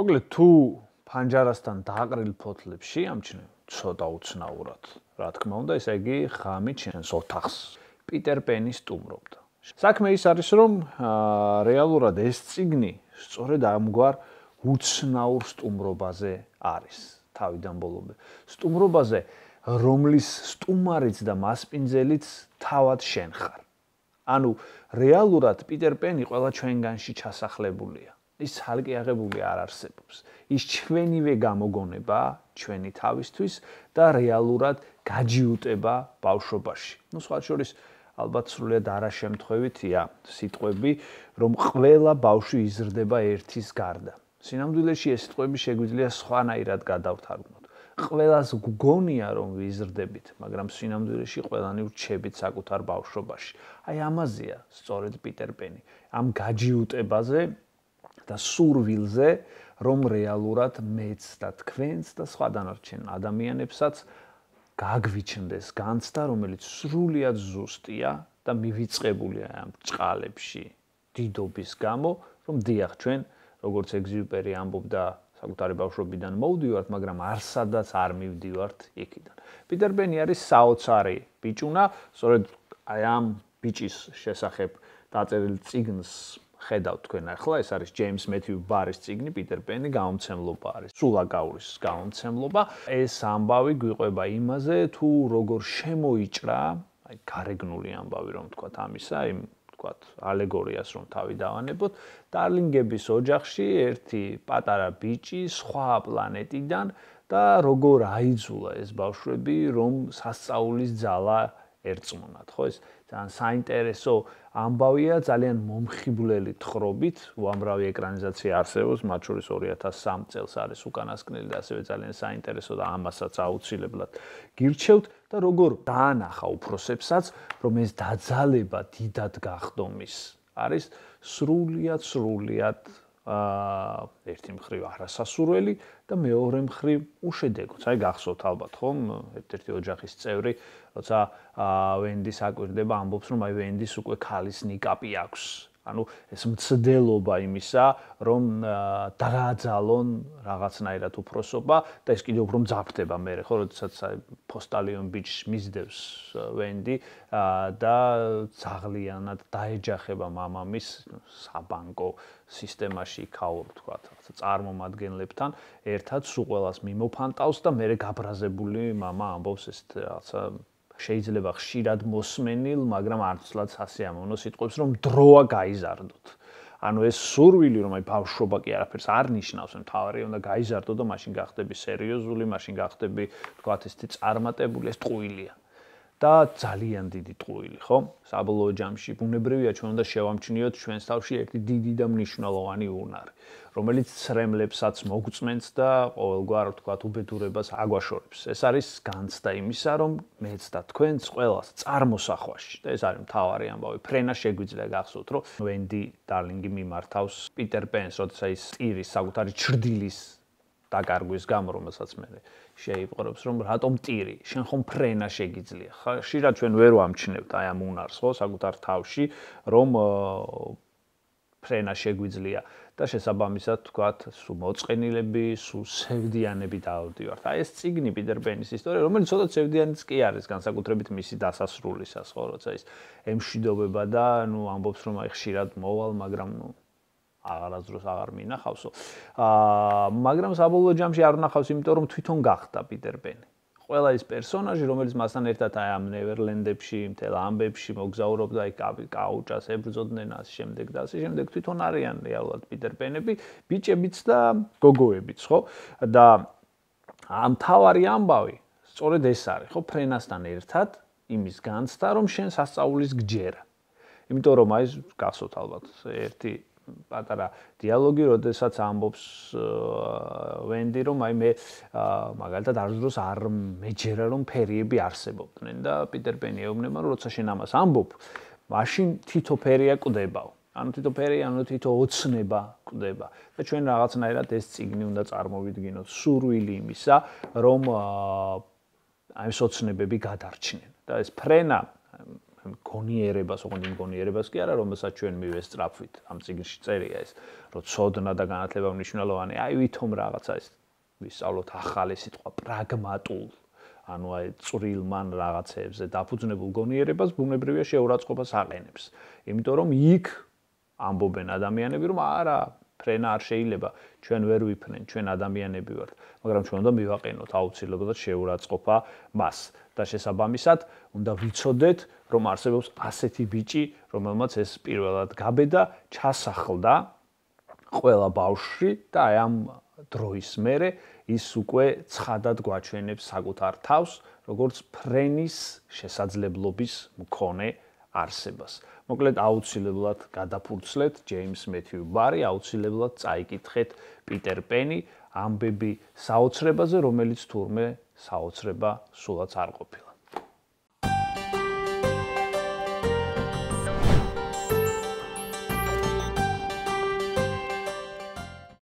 მოკლედ თუ ფანჯარასთან დააყრილ ფოთლებში ამჩნევ ცოტა უცნაურად რა თქმა უნდა ესე იგი ხამი ჩენს ოთახს პიტერ პენი სტუმრობდა საქმე ის არის რომ რეალურად ეს ციგნი სწორედ ამგვარ უცნაურ სტუმრობაზე არის თავიდან ბოლომდე სტუმრობაზე რომლის სტუმარიც და მასპინძელიც თავად შენ ხარ ანუ რეალურად პიტერ პენი ყველა ჩვენგანში ჩასახლებულია ის ხალკი აღებული არ არსებობს. ის ჩვენივე გამოგონება ჩვენი თავისთვის და რეალურად გაჯიუტება ბავშვობაში. ну სხვა შორის ალბათ სრულად არა შემთხვევითია სიტყვები, რომ ყველა ბავშვი იზრდება ერთის გარდა. სინამდვილეში ეს სიტყვები შეგვიძლია სხვანაირად გადავთარგმნოთ. ყველას გგონია რომ ვიზრდებით, მაგრამ სინამდვილეში ყველანი ვრჩებით საკუთარ ბავშვობაში. აი ამაზეა სწორედ პიტერ პენი. ამ გაჯიუტებაზე და სურვილზე, რომ რეალურად მეც და თქვენც და სხვა დანარჩენ ადამიანებსაც გაგვიჩნდეს განცდა, რომელიც სრულიად ზუსტია და მივიწყებულია ამ წყალებში დიდობის გამო, რომ დიახ, ჩვენ როგორც ეგზიუპერი ამბობდა საკუთარი ბავშვობიდან მოვდივართ, მაგრამ არსადაც არ მივდივართ იქიდან. პიტერ ბენი არის საოცარი ბიჭუნა, სწორედ აი ამ ბიჭის შესახებ დაწერილ წიგნს ხედავთ თქვენ ახლა ეს არის ჯეიმს მეთიუ ბარის ციგნი პიტერ პენი გამომცემლობა არის სულა გაურის გამომცემლობა ეს ამბავი გვიყვება იმაზე თუ როგორ შემოიჭრა აი გარეგნული ამბავი რომ თქვათ ამისა აი თქვათ ალეგორიას რომ თავი დავანებოთ დარლინგების ოჯახში ერთი პატარა ბიჭი სხვა პლანეტიდან და როგორ აიძულა ეს ბავშვები რომ სასწაულის ძალა ერწმუნათ, ხო ეს ძალიან საინტერესო ამბავია, ძალიან მომხიბვლელი თხრობით, უამრავი ეკრანიზაცია არსებობს, მათ შორის 2003 წელს არის უკანასკნელი და ასევე ძალიან საინტერესო და ამასაც აუცილებლად გირჩევთ და როგორ დაანახა უფროსებსაც, რომ ეს დაძალება დიდად გახდომის არის სრულიად სრულიად აა ერთი მხრივ არასასურველი და მეორე მხრივ უშედეგოც. აი გახსოვთ ალბათ ხომ ერთ-ერთი ოჯახის წევრი, როცა აა ვენდის აკვირდება, ამბობს რომ აი ვენდის უკვე ქალის ნიკაპი აქვს. ანუ ეს მცდელობა იმისა, რომ დააძალონ რაღაცნაირად უფროსობა და ეს კიდევ უფრო მძაფრდება მე, ხო, როდესაც ფოსტალიონ ბიჩს მისდევს ვენდი და ძაღლიანად დაეჯახება მამამის საბანკო სისტემაში ქაურ, თქვა, წარმომადგენლებთან ერთად სულ ყოველას მიმოფანტავს და მე გაბრაზებული მამა ამბობს ეს რაღაცა შეიძლება ხშირად მოსმენილ, მაგრამ არც სულაც ასე ამონო სიტყვებს, რომ დროა გაიზარდოთ. ანუ ეს სურვილი, რომ აი ბავშვობა კი არაფერს არ ნიშნავს, რომ თავარი უნდა გაიზარდო და მაშინ გახდები სერიოზული, მაშინ გახდები თქვათ ესეთი წარმატებული, ეს ტყუილია. და ძალიან დიდი ტყუილი, ხო? საბოლოო ჯამში ბუნებრივია ჩვენ უნდა შევამჩნიოთ ჩვენს თავში ერთი დიდი და მნიშვნელოვანი უნარი, რომელიც ცრემლებსაც მოგწმენს და ყოველგვარ თქვათ უბედურებას აგვაშორებს. ეს არის განცდა იმისა, რომ მეც და თქვენც ყველას წარმოსახვაში. და ეს არის მთავარი ამბავი, ფრენა შეგვიძლია გახსოვთ, რომ ვენდი დარლინგი მიმართავს პიტერ პენს, როდესაც ის ტირის საკუთარი ჭრდილის დაკარგვის გამო, რომელსაც მე შეიპყრობს, რომ რატომ ტირი? შენ ხომ ფრენა შეგიძლია? ხა, შეიძლება ჩვენ ვერ ვამჩნევთ აი ამ უნარს, ხო, საკუთარ თავში, რომ ფრენა შეგვიძლია და შესაბამისად თქვათ, სუ მოწყენილები, სუ სევდიანები დაავდივართ. აი ეს ციგნი პიტერბენის ისტორია, რომელიც ცოტა სევდიანიც კი არის, განსაკუთრებით მისი დასასრულისას, ხო, როცა ის ემშვიდობება და ნუ ამბობს რომ აი ხშირად მოვალ, მაგრამ ნუ აღარაზრუს აღარ მინახავსო. აა მაგრამ საბოლოო ჯამში არ ნახავს, იმიტომ რომ თვითონ გახდა პიტერ პენი. ყველა ის პერსონაჟი, რომელიც მასთან ერთად აი ამ ნევერლენდებში, მთელ ამბებში მოგზაურობდა, აი კაუჭას ებრძოდნენ ასე შემდეგ და ასე შემდეგ თვითონ არიან რეალურად პიტერ პენები, ბიჭებიც და გოგოებიც, ხო? და ამ თავარი ამბავი სწორედ ეს არის, ხო, ფრენასთან ერთად იმის განცდა, რომ შენ სასწაულის გჯერა. იმიტომ რომ აი გასოთ ალბათ ერთი პატარა დიალოგი, როდესაც ამბობს ვენდი, რომ აი მე მაგალითად არძროს არ მეჯერა რომ ფერიები არსებობდნენ და პიტერ პენი ეუბნება, რომ როცა შენ ამას ამბობ, მაშინ თითო ფერია კვდება. ანუ თითო ფერია, ანუ თითო ოცნება კვდება. და ჩვენ რაღაცნაირად ეს ციგნი უნდა წარმოვიდგინოთ სურვილი იმისა, რომ აი ეს ოცნებები გადარჩნენ. და ეს ფრენა გონიერებას, ოღონდ იმ გონიერებას კი არა, რომელსაც ჩვენ მივესწრაფვით. ამ ციგნში წერია ეს, რომ ცოდნა და განათლება მნიშვნელოვანი. აი ვითომ რაღაცა ეს ვისწავლოთ ახალი სიტყვა პრაგმატულ ანუ აი წრილ მან რაღაცეებზე დაფუძნებულ გონიერებას ბუნებრივია შეურაცხყოფას აყენებს. იმიტომ რომ იქ ამბობენ ადამიანები რომ არა, ფრენა არ შეიძლება, ჩვენ ვერ ვიფრენ, ჩვენ ადამიანები ვართ, მაგრამ ჩვენ უნდა მივაყენოთ აუცილებლად შეურაცხყოფა მას და შესაბამისად უნდა ვიცოდეთ რომ არსებობს ასეთი ბიჭი რომელმაც ეს პირველად გაბედა ჩასახლდა ყველა ბავშვი და აი ამ დროის მერე ის უკვე ცხადად გვაჩვენებს საკუთარ თავს როგორც ფრენის შესაძლებლობის მქონე არსებას. მოკლედ აუცილებლად გადაფურცლეთ ჯეიმს მეთიუ ბარი, აუცილებლად წაიკითხეთ პიტერ პენი ამბები საოცრებაზე, რომელიც თურმე საოცრება სულაც არ ყოფილა